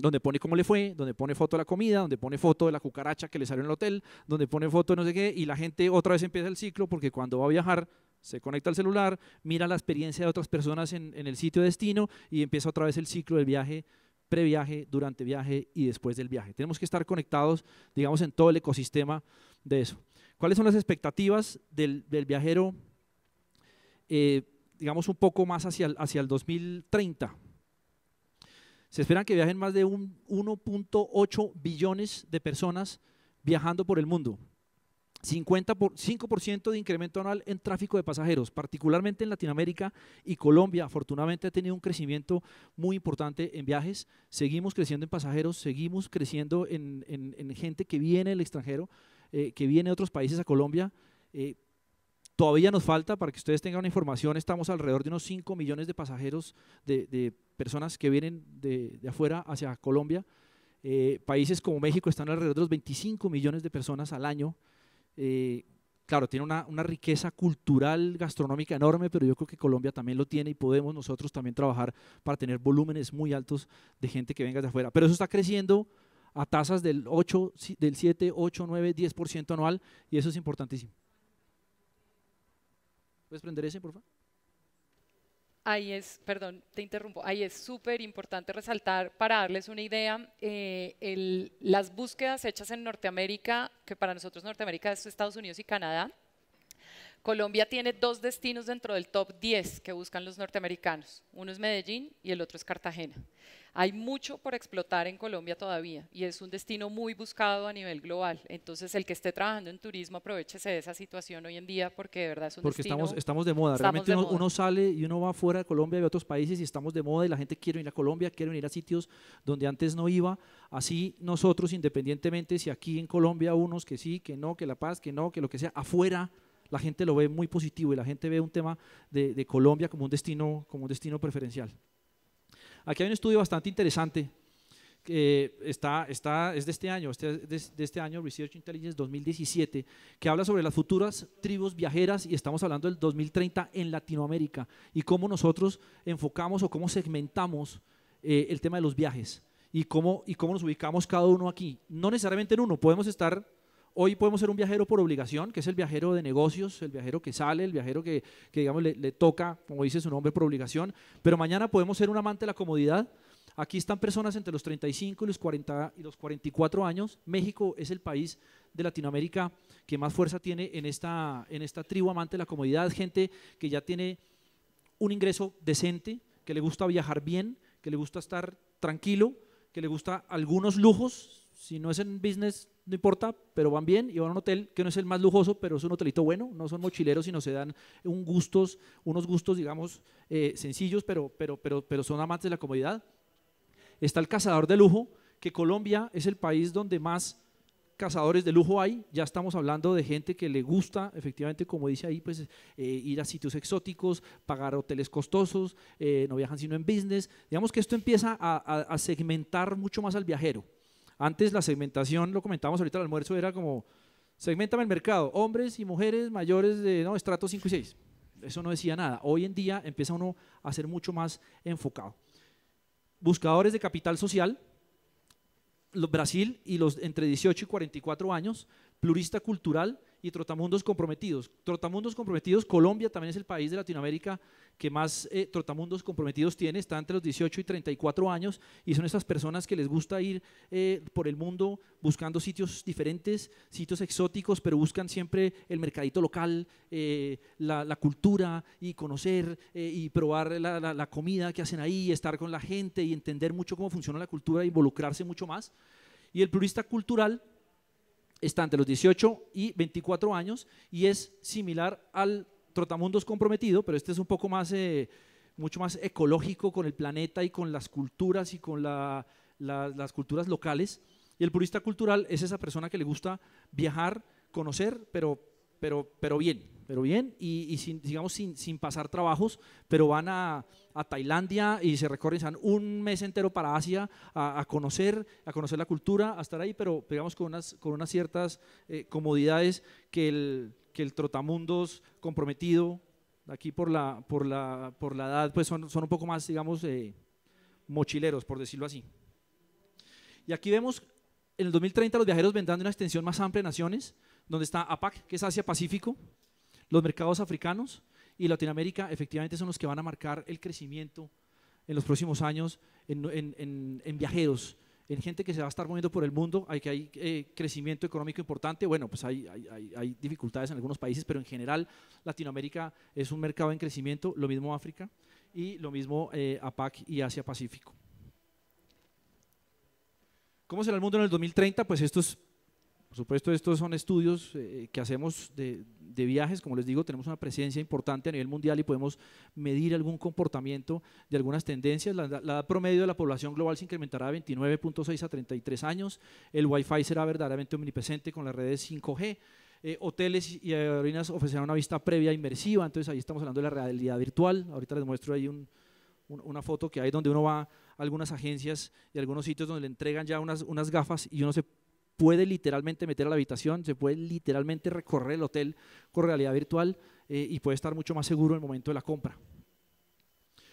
donde pone cómo le fue, donde pone foto de la comida, donde pone foto de la cucaracha que le salió en el hotel, donde pone foto de no sé qué, y la gente otra vez empieza el ciclo porque cuando va a viajar se conecta al celular, mira la experiencia de otras personas en, el sitio de destino y empieza otra vez el ciclo del viaje, previaje, durante viaje y después del viaje. Tenemos que estar conectados, digamos, en todo el ecosistema de eso. ¿Cuáles son las expectativas del, viajero, eh, digamos, un poco más hacia hacia el 2030? Se esperan que viajen más de 1.8 billones de personas viajando por el mundo. 50 5% de incremento anual en tráfico de pasajeros, particularmente en Latinoamérica y Colombia. Afortunadamente ha tenido un crecimiento muy importante en viajes. Seguimos creciendo en pasajeros, seguimos creciendo en, gente que viene del extranjero, eh, que viene de otros países a Colombia. Eh, Todavía nos falta, para que ustedes tengan una información, estamos alrededor de unos 5 millones de pasajeros, de, personas que vienen de, afuera hacia Colombia. Eh, países como México están alrededor de los 25 millones de personas al año. Eh, claro, tiene una, riqueza cultural, gastronómica enorme, pero yo creo que Colombia también lo tiene y podemos nosotros también trabajar para tener volúmenes muy altos de gente que venga de afuera. Pero eso está creciendo a tasas del, 8, del 7, 8, 9, 10% anual y eso es importantísimo. ¿Puedes prender ese, por favor? Ahí es, perdón, te interrumpo, ahí es súper importante resaltar para darles una idea, eh, el, las búsquedas hechas en Norteamérica, que para nosotros Norteamérica es Estados Unidos y Canadá, Colombia tiene dos destinos dentro del top 10 que buscan los norteamericanos. Uno es Medellín y el otro es Cartagena. Hay mucho por explotar en Colombia todavía y es un destino muy buscado a nivel global. Entonces, el que esté trabajando en turismo, aprovechese de esa situación hoy en día porque de verdad es un porque destino... Porque estamos, de moda. Realmente uno, sale y uno va fuera de Colombia y a otros países y estamos de moda y la gente quiere ir a Colombia, quiere ir a sitios donde antes no iba. Así nosotros, independientemente si aquí en Colombia unos que sí, que no, que La Paz, que no, que lo que sea, afuera la gente lo ve muy positivo y la gente ve un tema de, Colombia como un destino, como un destino preferencial. Aquí hay un estudio bastante interesante. que está, está, es de este año, este, este año, Research Intelligence 2017, que habla sobre las futuras tribus viajeras y estamos hablando del 2030 en Latinoamérica y cómo nosotros enfocamos o cómo segmentamos eh, el tema de los viajes y cómo, y cómo nos ubicamos cada uno aquí. No necesariamente en uno, podemos estar Hoy podemos ser un viajero por obligación, que es el viajero de negocios, el viajero que sale, el viajero que, digamos, le, toca, como dice su nombre, por obligación. Pero mañana podemos ser un amante de la comodidad, Aquí están personas entre los 35 y los, 40, y los 44 años. México es el país de Latinoamérica que más fuerza tiene en esta, en esta tribu amante de la comodidad. Gente que ya tiene un ingreso decente, que le gusta viajar bien, que le gusta estar tranquilo, que le gusta algunos lujos. Si no es en business, no importa, pero van bien y van a un hotel que no es el más lujoso, pero es un hotelito bueno, no son mochileros, sino se dan unos gustos, digamos, eh, sencillos, pero, pero, pero, pero son amantes de la comodidad. Está el cazador de lujo, que Colombia es el país donde más cazadores de lujo hay, ya estamos hablando de gente que le gusta, efectivamente, como dice ahí, pues eh, ir a sitios exóticos, pagar hoteles costosos, eh, no viajan sino en business. Digamos que esto empieza a segmentar mucho más al viajero. Antes la segmentación, lo comentábamos ahorita al almuerzo, era como, segmentame el mercado, hombres y mujeres mayores de no, estrato 5 y 6. Eso no decía nada. Hoy en día empieza uno a ser mucho más enfocado. Buscadores de capital social, Brasil y los entre 18 y 44 años, plurista cultural, y Trotamundos Comprometidos. Trotamundos Comprometidos, Colombia también es el país de Latinoamérica que más eh, Trotamundos Comprometidos tiene, está entre los 18 y 34 años y son esas personas que les gusta ir eh, por el mundo buscando sitios diferentes, sitios exóticos, pero buscan siempre el mercadito local, eh, la, cultura y conocer y probar la, comida que hacen ahí, estar con la gente y entender mucho cómo funciona la cultura, e involucrarse mucho más. Y el plurista cultural está entre los 18 y 24 años y es similar al Trotamundos comprometido, pero este es un poco más, eh, mucho más ecológico con el planeta y con las culturas y con las culturas locales. Y el purista cultural es esa persona que le gusta viajar, conocer, pero, pero, pero bien, pero bien, y, sin, digamos sin, sin, pasar trabajos, pero van a, a, Tailandia y se recorren un mes entero para Asia a, conocer, a conocer la cultura, a estar ahí, pero digamos con unas, con unas ciertas eh, comodidades que el, que el trotamundos comprometido, aquí por la, por la, por la edad, pues son, son un poco más, digamos, eh, mochileros, por decirlo así. Y aquí vemos, en el 2030 los viajeros vendrán de una extensión más amplia de naciones, donde está APAC, que es Asia Pacífico, los mercados africanos y Latinoamérica efectivamente son los que van a marcar el crecimiento en los próximos años en, viajeros, en gente que se va a estar moviendo por el mundo, hay que hay eh, crecimiento económico importante, bueno, pues hay, hay, dificultades en algunos países, pero en general Latinoamérica es un mercado en crecimiento, lo mismo África y lo mismo eh, APAC y Asia Pacífico. ¿Cómo será el mundo en el 2030? Pues esto es por supuesto, estos son estudios eh, que hacemos de, viajes. Como les digo, tenemos una presencia importante a nivel mundial y podemos medir algún comportamiento de algunas tendencias. La, edad promedio de la población global se incrementará de 29.6 a 33 años. El Wi-Fi será verdaderamente omnipresente con las redes 5G. Eh, hoteles y aerolíneas ofrecerán una vista previa inmersiva. Entonces, ahí estamos hablando de la realidad virtual. Ahorita les muestro ahí una foto que hay donde uno va a algunas agencias y algunos sitios donde le entregan ya unas, unas gafas y uno se puede literalmente meter a la habitación, se puede literalmente recorrer el hotel con realidad virtual eh, y puede estar mucho más seguro en el momento de la compra.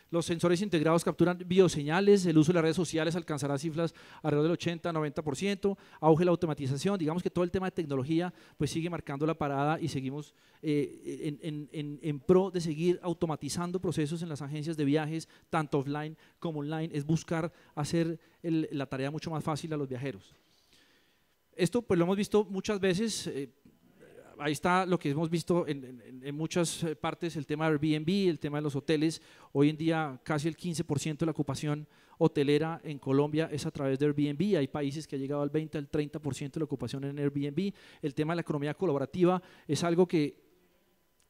Los sensores integrados capturan bioseñales, el uso de las redes sociales alcanzará cifras alrededor del 80-90%, auge la automatización, digamos que todo el tema de tecnología pues sigue marcando la parada y seguimos eh, en, pro de seguir automatizando procesos en las agencias de viajes, tanto offline como online, es buscar hacer la tarea mucho más fácil a los viajeros. Esto pues lo hemos visto muchas veces, eh, ahí está lo que hemos visto en, muchas eh, partes, el tema de Airbnb, el tema de los hoteles. Hoy en día casi el 15% de la ocupación hotelera en Colombia es a través de Airbnb. Hay países que ha llegado al 20, al 30% de la ocupación en Airbnb. El tema de la economía colaborativa es algo que,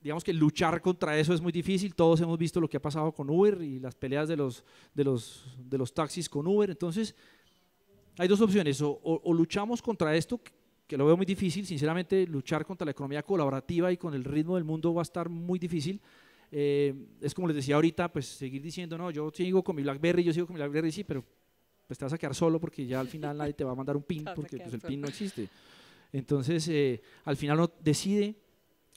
digamos que luchar contra eso es muy difícil. Todos hemos visto lo que ha pasado con Uber y las peleas de los, de los, de los taxis con Uber. Entonces, hay dos opciones, o, luchamos contra esto, que lo veo muy difícil, sinceramente luchar contra la economía colaborativa y con el ritmo del mundo va a estar muy difícil. Eh, es como les decía ahorita, pues seguir diciendo, no, yo sigo con mi BlackBerry, yo sigo con mi BlackBerry, sí, pero pues, te vas a quedar solo porque ya al final nadie te va a mandar un PIN <laughs> porque pues, el PIN no existe. Entonces, eh, al final decide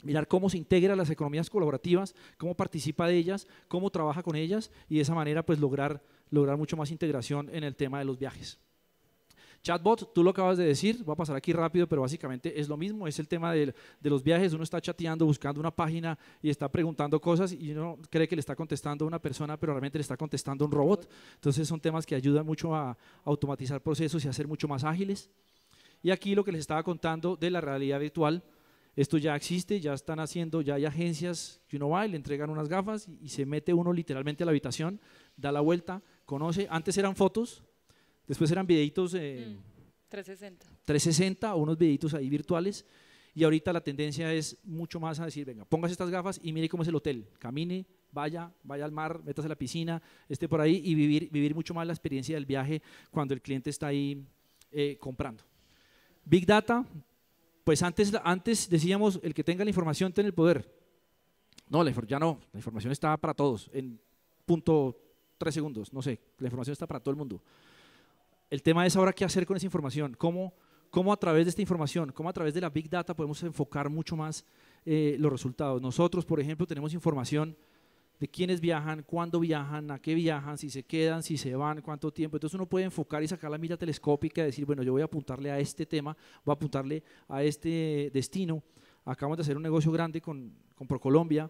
mirar cómo se integra las economías colaborativas, cómo participa de ellas, cómo trabaja con ellas y de esa manera pues lograr, lograr mucho más integración en el tema de los viajes. Chatbot, tú lo acabas de decir, va a pasar aquí rápido, pero básicamente es lo mismo, es el tema de, los viajes, uno está chateando, buscando una página y está preguntando cosas y uno cree que le está contestando a una persona, pero realmente le está contestando un robot. Entonces son temas que ayudan mucho a automatizar procesos y a ser mucho más ágiles. Y aquí lo que les estaba contando de la realidad virtual, esto ya existe, ya están haciendo, ya hay agencias que uno va y le entregan unas gafas y, se mete uno literalmente a la habitación, da la vuelta, conoce. Antes eran fotos, Después eran videitos... Eh, 360. 360 o unos videitos ahí virtuales. Y ahorita la tendencia es mucho más a decir, venga, póngase estas gafas y mire cómo es el hotel. Camine, vaya, vaya al mar, métase a la piscina, esté por ahí y vivir, vivir mucho más la experiencia del viaje cuando el cliente está ahí eh, comprando. Big Data, pues antes, antes decíamos, el que tenga la información tiene el poder. No, ya no, la información está para todos en punto tres segundos, no sé, la información está para todo el mundo. El tema es ahora qué hacer con esa información, cómo, cómo a través de esta información, cómo a través de la Big Data podemos enfocar mucho más eh, los resultados. Nosotros, por ejemplo, tenemos información de quiénes viajan, cuándo viajan, a qué viajan, si se quedan, si se van, cuánto tiempo. Entonces uno puede enfocar y sacar la mira telescópica y decir, bueno, yo voy a apuntarle a este tema, voy a apuntarle a este destino. Acabamos de hacer un negocio grande con, con ProColombia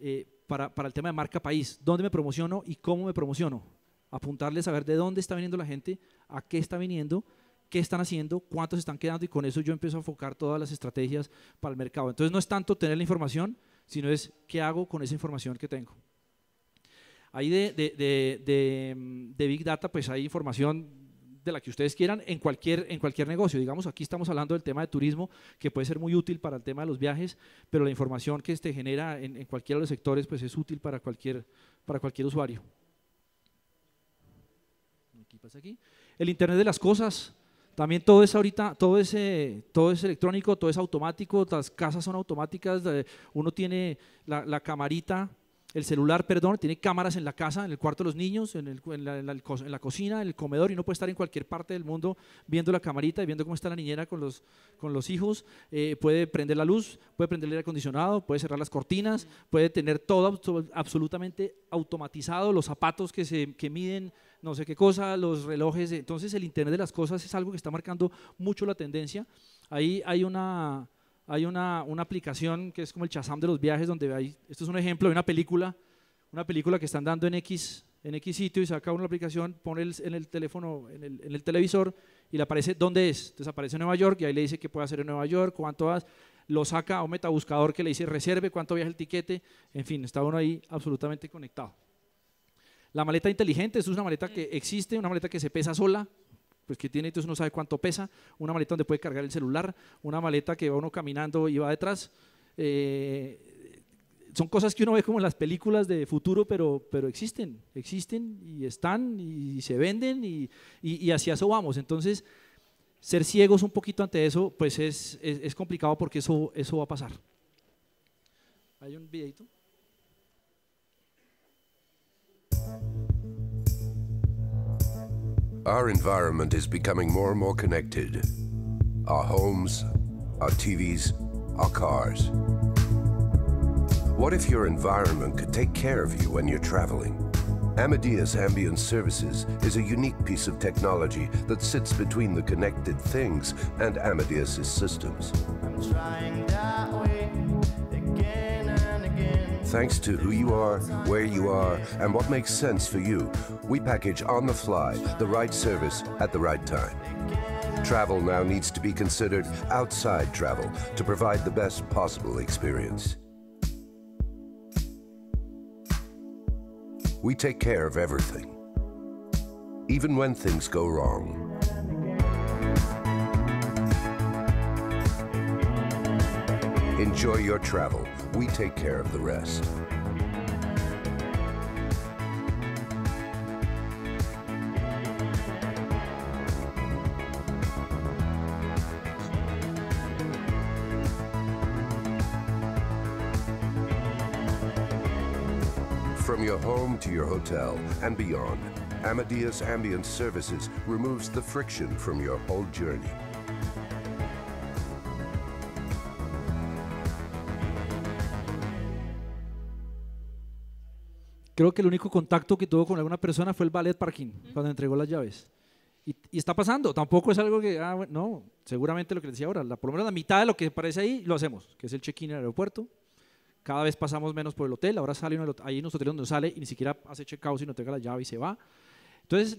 eh, para, para el tema de marca país. ¿Dónde me promociono y cómo me promociono? apuntarles a ver de dónde está viniendo la gente, a qué está viniendo, qué están haciendo, cuántos están quedando y con eso yo empiezo a enfocar todas las estrategias para el mercado. Entonces no es tanto tener la información, sino es qué hago con esa información que tengo. Ahí de, Big Data pues hay información de la que ustedes quieran en cualquier, en cualquier negocio. Digamos, aquí estamos hablando del tema de turismo, que puede ser muy útil para el tema de los viajes, pero la información que este genera en, en, cualquiera de los sectores pues es útil para cualquier, para cualquier usuario. El Internet de las cosas. También todo es ahorita, todo todo es electrónico, todo es automático, las casas son automáticas, eh, uno tiene la, camarita el celular, perdón, tiene cámaras en la casa, en el cuarto de los niños, en, en, la, cocina, en el comedor, y uno puede estar en cualquier parte del mundo viendo la camarita y viendo cómo está la niñera con los, con los hijos. Eh, puede prender la luz, puede prender el aire acondicionado, puede cerrar las cortinas, puede tener todo absolutamente automatizado, los zapatos que, se, que miden no sé qué cosa, los relojes. Entonces el Internet de las Cosas es algo que está marcando mucho la tendencia. Ahí hay una, hay una, aplicación que es como el Chazam de los viajes, donde hay, esto es un ejemplo de una película, una película que están dando en X, en X sitio y saca una aplicación, pone en el teléfono, en el, televisor y le aparece dónde es. Entonces aparece en Nueva York y ahí le dice que puede hacer en Nueva York, cuánto vas, lo saca a un metabuscador que le dice reserve, cuánto viaja el tiquete, en fin, está uno ahí absolutamente conectado. La maleta inteligente es una maleta mm. que existe, una maleta que se pesa sola, pues que tiene, entonces uno sabe cuánto pesa, una maleta donde puede cargar el celular, una maleta que va uno caminando y va detrás. Eh, son cosas que uno ve como en las películas de futuro, pero, pero existen, existen y están y se venden y, y, y hacia eso vamos. Entonces, ser ciegos un poquito ante eso, pues es, es, complicado porque eso, eso va a pasar. ¿Hay un videito? Our environment is becoming more and more connected. Our homes, our TVs, our cars. What if your environment could take care of you when you're traveling? Amadeus Ambient Services is a unique piece of technology that sits between the connected things and Amadeus' systems. Thanks to who you are, where you are, and what makes sense for you, we package on the fly the right service at the right time. Travel now needs to be considered outside travel to provide the best possible experience. We take care of everything, even when things go wrong. Enjoy your travel we take care of the rest. From your home to your hotel and beyond, Amadeus Ambient Services removes the friction from your whole journey. Creo que el único contacto que tuvo con alguna persona fue el ballet parking, cuando entregó las llaves. Y, está pasando, tampoco es algo que, ah, bueno, no, seguramente lo que les decía ahora, la, por lo menos la mitad de lo que aparece ahí lo hacemos, que es el check-in en el aeropuerto. Cada vez pasamos menos por el hotel, ahora sale uno, ahí en los hotel donde sale y ni siquiera hace check-out, si no entrega la llave y se va. Entonces,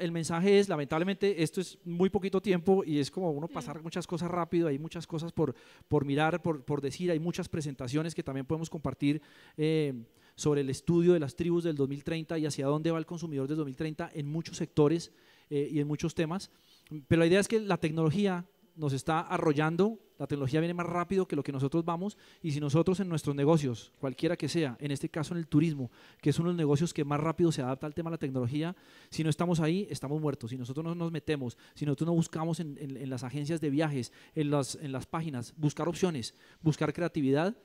el mensaje es, lamentablemente, esto es muy poquito tiempo y es como uno mm. pasar muchas cosas rápido, hay muchas cosas por, por mirar, por, por decir, hay muchas presentaciones que también podemos compartir. Eh, sobre el estudio de las tribus del 2030 y hacia dónde va el consumidor de 2030 en muchos sectores eh, y en muchos temas. Pero la idea es que la tecnología nos está arrollando, la tecnología viene más rápido que lo que nosotros vamos y si nosotros en nuestros negocios, cualquiera que sea, en este caso en el turismo, que es uno de los negocios que más rápido se adapta al tema de la tecnología, si no estamos ahí, estamos muertos. Si nosotros no nos metemos, si nosotros no buscamos en, en las agencias de viajes, en las, en las páginas, buscar opciones, buscar creatividad,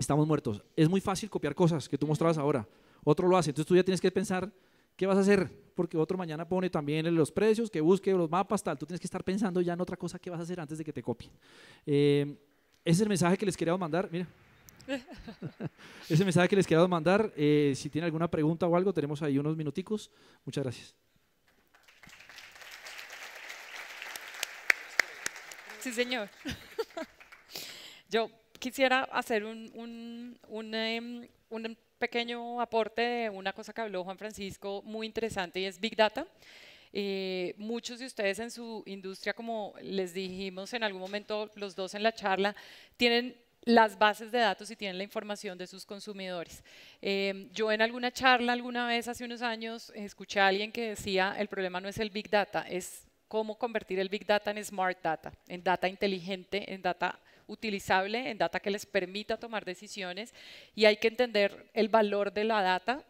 estamos muertos. Es muy fácil copiar cosas que tú mostrabas ahora. Otro lo hace. Entonces tú ya tienes que pensar qué vas a hacer, porque otro mañana pone también los precios, que busque los mapas, tal. Tú tienes que estar pensando ya en otra cosa que vas a hacer antes de que te copien. Eh, ese es el mensaje que les quería mandar. Mira. <laughs> ese mensaje que les quería mandar. Eh, si tiene alguna pregunta o algo, tenemos ahí unos minuticos. Muchas gracias. Sí, señor. <laughs> Yo quisiera hacer em, un, pequeño aporte de una cosa que habló Juan Francisco muy interesante y es Big Data. Eh, muchos de ustedes en su industria, como les dijimos en algún momento los dos en la charla, tienen las bases de datos y tienen la información de sus consumidores. Em, yo en alguna charla alguna vez hace unos años escuché a alguien que decía el problema no es el Big Data, es cómo convertir el Big Data en Smart Data, en data inteligente, en data utilizable en data que les permita tomar decisiones y hay que entender el valor de la data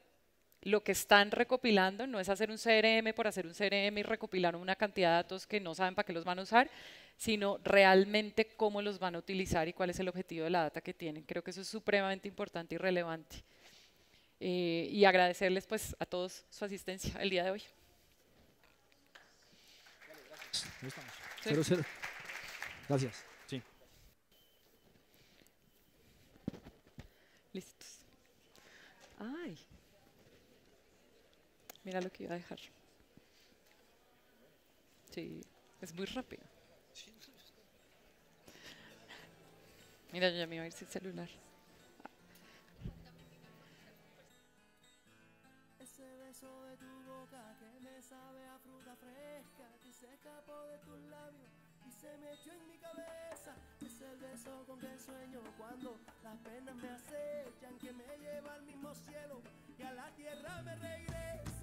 lo que están recopilando, no es hacer un CRM por hacer un CRM y recopilar una cantidad de datos que no saben para qué los van a usar, sino realmente cómo los van a utilizar y cuál es el objetivo de la data que tienen. Creo que eso es supremamente importante y relevante. Eh, y agradecerles pues a todos su asistencia el día de hoy. gracias. Ay. Mira lo que iba a dejar. Sí, es muy rápido. Mira, yo ya me iba a ir sin celular. Ese beso de tu boca que me sabe a fruta fresca, que se escapó de tus labios y se metió en mi cabeza el beso con que sueño cuando las penas me acechan, que me lleva al mismo cielo y a la tierra me regresa.